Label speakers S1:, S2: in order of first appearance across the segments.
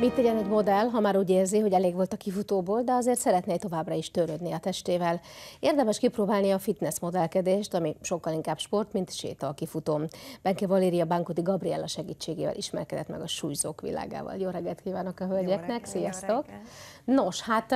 S1: Mit tegyen egy modell, ha már úgy érzi, hogy elég volt a kifutóból, de azért szeretné továbbra is törődni a testével? Érdemes kipróbálni a fitness modellkedést, ami sokkal inkább sport, mint séta a kifutón. Benke Valéria Bánkodi Gabriella segítségével ismerkedett meg a súlyzók világával. Jó reggelt kívánok a hölgyeknek, jó reggelt, sziasztok! Jó Nos, hát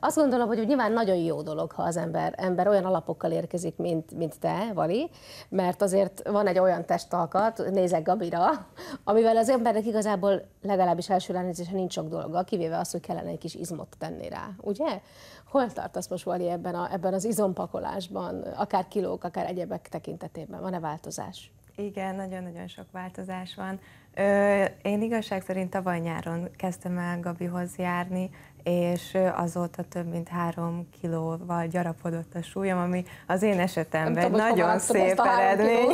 S1: azt gondolom, hogy nyilván nagyon jó dolog, ha az ember, ember olyan alapokkal érkezik, mint, mint te, Vali, mert azért van egy olyan testalkat, nézek Gabira, amivel az embernek igazából legalábbis elsőre elnézést, nincs sok dolga, kivéve az, hogy kellene egy kis izmot tenni rá, ugye? Hol tartasz most, Vali, ebben, a, ebben az izompakolásban, akár kilók, akár egyebek tekintetében? Van-e változás?
S2: Igen, nagyon-nagyon sok változás van. Ö, én igazság szerint tavaly nyáron kezdtem el Gabihoz járni, és azóta több mint három kilóval gyarapodott a súlyom, ami az én esetemben tudom, nagyon szép eredmény.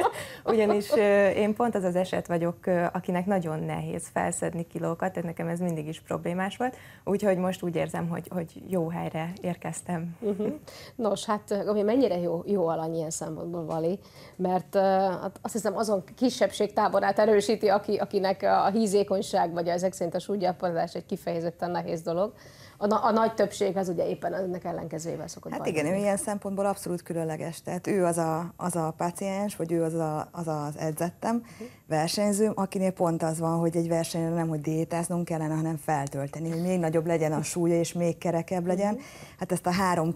S2: Ugyanis én pont az az eset vagyok, akinek nagyon nehéz felszedni kilókat, tehát nekem ez mindig is problémás volt, úgyhogy most úgy érzem, hogy, hogy jó helyre érkeztem.
S1: Uh-huh. Nos, hát ami mennyire jó, jó alany ilyen szempontból, Vali, mert hát azt hiszem azon kisebbség táborát erősíti, aki, akinek a hízékonyság, vagy ezek szerint a súlygyarapodás egy kifejezetten nehéz dolog dolog. A, a nagy többség az ugye éppen ennek ellenkezőjével szokott Hát igen, igen, ő
S3: ilyen szempontból abszolút különleges. Tehát ő az a, az a paciens, vagy ő az a, az, az edzettem, uh-huh. Mhm. versenyzőm, akinél pont az van, hogy egy versenyre nem, hogy diétáznunk kellene, hanem feltölteni, hogy még nagyobb legyen a súlya, és még kerekebb legyen. Uh-huh. Hát ezt a három,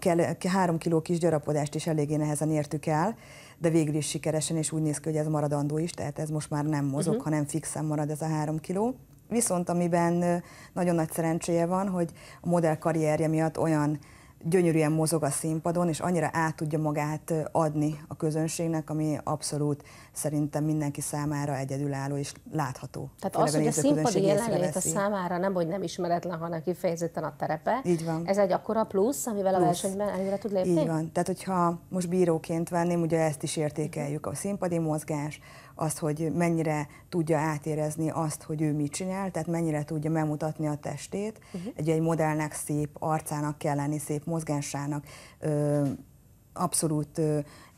S3: három kiló kis gyarapodást is eléggé nehezen értük el, de végül is sikeresen, és úgy néz ki, hogy ez maradandó is, tehát ez most már nem mozog, uh-huh. hanem fixen marad ez a három kiló. Viszont amiben nagyon nagy szerencséje van, hogy a modell karrierje miatt olyan gyönyörűen mozog a színpadon, és annyira át tudja magát adni a közönségnek, ami abszolút szerintem mindenki számára egyedülálló és látható. Tehát az, hogy a színpadi a számára
S1: nem, hogy nem ismeretlen, hanem kifejezetten a terepe. Így van. Ez egy akkora plusz, amivel plusz. a versenyben előre tud lépni? Így van.
S3: Tehát, hogyha most bíróként venném, ugye ezt is értékeljük, a színpadi mozgás, azt, hogy mennyire tudja átérezni azt, hogy ő mit csinál, tehát mennyire tudja megmutatni a testét. Uh-huh. Egy, egy modellnek szép arcának kell lenni szép mozgásának abszolút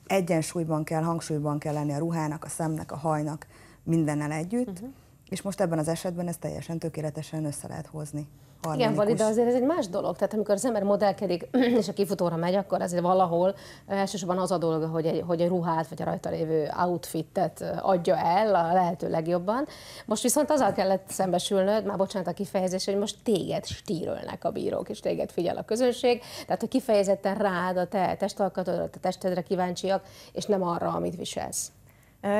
S3: egyensúlyban kell, hangsúlyban kell lenni a ruhának, a szemnek, a hajnak, mindennel együtt. Uh-huh és most ebben az esetben ezt teljesen tökéletesen össze lehet hozni. Harmonikus. Igen, de azért
S1: ez egy más dolog. Tehát amikor az ember modellkedik, és a kifutóra megy, akkor azért valahol elsősorban az a dolga, hogy egy, hogy egy ruhát vagy a rajta lévő outfitet adja el a lehető legjobban. Most viszont azzal kellett szembesülnöd, már bocsánat a kifejezés, hogy most téged stírolnak a bírók, és téged figyel a közönség. Tehát, hogy kifejezetten
S2: rád, a te testalkatodra, a te testedre kíváncsiak, és nem arra, amit viselsz.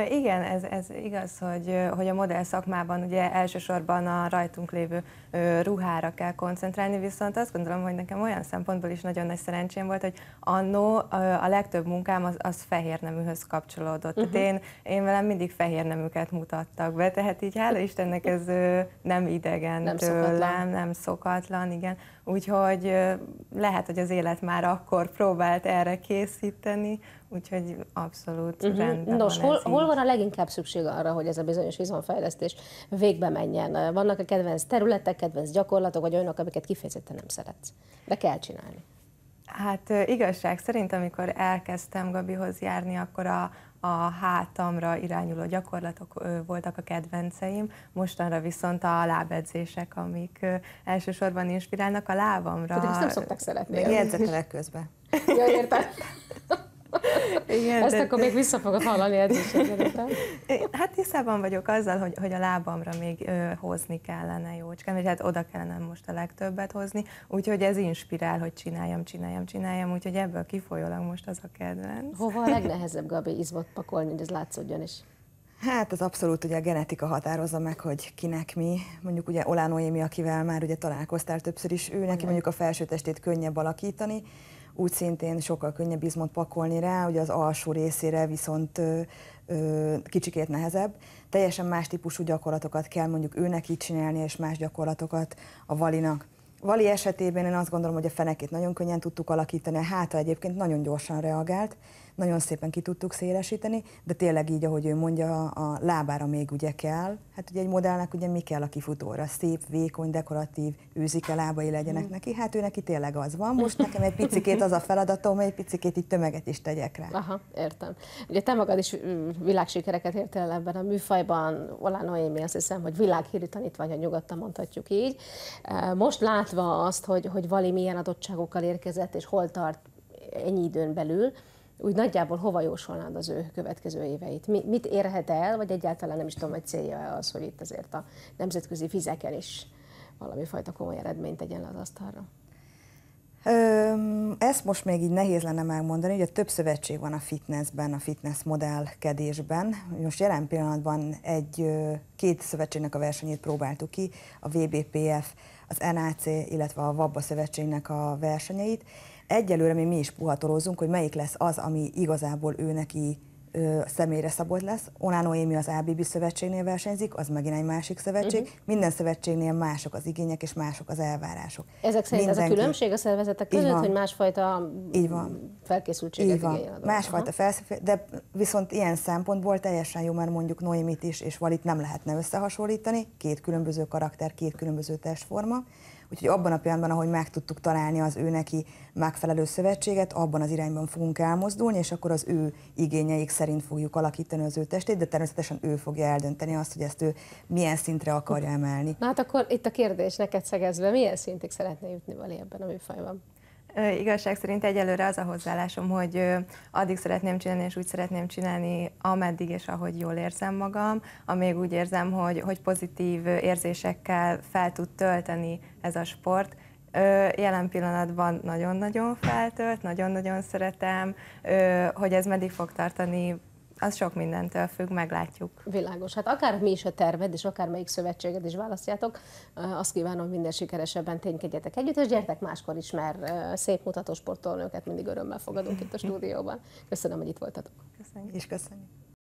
S2: Igen, ez, ez igaz, hogy, hogy a modell szakmában ugye elsősorban a rajtunk lévő ruhára kell koncentrálni, viszont azt gondolom, hogy nekem olyan szempontból is nagyon nagy szerencsém volt, hogy annó a legtöbb munkám az, az fehér neműhöz kapcsolódott. Uh-huh. Tehát mhm. én, én velem mindig fehér neműket mutattak be, tehát így hála Istennek ez nem idegen nem tőlem, szokatlan. nem szokatlan, igen. Úgyhogy lehet, hogy az élet már akkor próbált erre készíteni, Úgyhogy abszolút uh-huh. rendben Nos, van hol, hol van
S1: a leginkább szükség arra, hogy ez a bizonyos izomfejlesztés végbe menjen? Vannak a kedvenc területek, kedvenc gyakorlatok, vagy olyanok, amiket kifejezetten nem szeretsz? De kell csinálni.
S2: Hát igazság szerint, amikor elkezdtem Gabihoz járni, akkor a, a hátamra irányuló gyakorlatok voltak a kedvenceim, mostanra viszont a lábedzések, amik elsősorban inspirálnak a lábamra. Tudod, ezt nem szokták szeretni. Meg jegyzetelek közben. Ja, értem. Igen, Ezt de... akkor még vissza fogod hallani edzésed után. Hát tisztában vagyok azzal, hogy, hogy a lábamra még ö, hozni kellene jócskán, vagy hát oda kellene most a legtöbbet hozni, úgyhogy ez inspirál, hogy csináljam, csináljam, csináljam, úgyhogy ebből kifolyólag most az a kedvenc.
S1: Hova a legnehezebb, Gabi, izmot pakolni, hogy ez látszódjon
S3: is? Hát az abszolút ugye a genetika határozza meg, hogy kinek mi. Mondjuk ugye Olán émi akivel már ugye találkoztál többször is, ő neki mondjuk a felső testét könnyebb alakítani, úgy szintén sokkal könnyebb izmot pakolni rá, ugye az alsó részére viszont ö, ö, kicsikét nehezebb. Teljesen más típusú gyakorlatokat kell mondjuk őnek így csinálni, és más gyakorlatokat a valinak. Vali esetében én azt gondolom, hogy a fenekét nagyon könnyen tudtuk alakítani, a háta egyébként nagyon gyorsan reagált, nagyon szépen ki tudtuk szélesíteni, de tényleg így, ahogy ő mondja, a lábára még ugye kell. Hát ugye egy modellnek ugye mi kell a kifutóra? Szép, vékony, dekoratív, a lábai legyenek mm. neki. Hát ő neki tényleg az van. Most nekem egy picikét az a feladatom, egy picikét így tömeget is tegyek rá.
S1: Aha, értem. Ugye te magad is mm, világsikereket értél ebben a műfajban. Olá Noémi azt hiszem, hogy világhírű tanítványa nyugodtan mondhatjuk így. Most lát látva azt, hogy, hogy Vali milyen adottságokkal érkezett, és hol tart ennyi időn belül, úgy nagyjából hova jósolnád az ő következő éveit? Mi, mit érhet el, vagy egyáltalán nem is tudom, hogy célja az, hogy itt azért a nemzetközi fizeken is valami fajta komoly eredményt tegyen az asztalra?
S3: Ezt most még így nehéz lenne megmondani, ugye több szövetség van a fitnessben, a fitness modellkedésben. Most jelen pillanatban egy két szövetségnek a versenyét próbáltuk ki, a VBPF, az NAC, illetve a VABBA szövetségnek a versenyeit. Egyelőre mi, mi is puhatolózunk, hogy melyik lesz az, ami igazából ő neki ö, személyre szabott lesz. Onánó Émi az ABB szövetségnél versenyzik, az megint egy másik szövetség. Uh-huh. Minden szövetségnél mások az igények és mások az elvárások. Ezek szerint Mindenki... ez a különbség
S1: a szervezetek között, hogy másfajta
S3: Így van.
S1: felkészültséget Így van. igényel a dolog. Másfajta
S3: de viszont ilyen szempontból teljesen jó, mert mondjuk Noémit is és Valit nem lehetne összehasonlítani, két különböző karakter, két különböző testforma. Úgyhogy abban a pillanatban, ahogy meg tudtuk találni az ő neki megfelelő szövetséget, abban az irányban fogunk elmozdulni, és akkor az ő igényeik szerint fogjuk alakítani az ő testét, de természetesen ő fogja eldönteni azt, hogy ezt ő milyen szintre akarja emelni.
S1: Na hát akkor itt a kérdés neked szegezve, milyen szintig szeretné jutni Vali ebben a műfajban?
S2: Igazság szerint egyelőre az a hozzáállásom, hogy addig szeretném csinálni, és úgy szeretném csinálni, ameddig és ahogy jól érzem magam, amíg úgy érzem, hogy, hogy pozitív érzésekkel fel tud tölteni ez a sport, Jelen pillanatban nagyon-nagyon feltölt, nagyon-nagyon szeretem, hogy ez meddig fog tartani, az sok mindentől függ, meglátjuk. Világos. Hát akár mi is a terved, és akár melyik szövetséget is választjátok,
S1: azt kívánom, hogy minden sikeresebben ténykedjetek együtt, és gyertek máskor is, mert szép mutató sportolnőket mindig örömmel fogadunk itt a stúdióban. Köszönöm, hogy itt voltatok. Köszönjük. És köszönjük.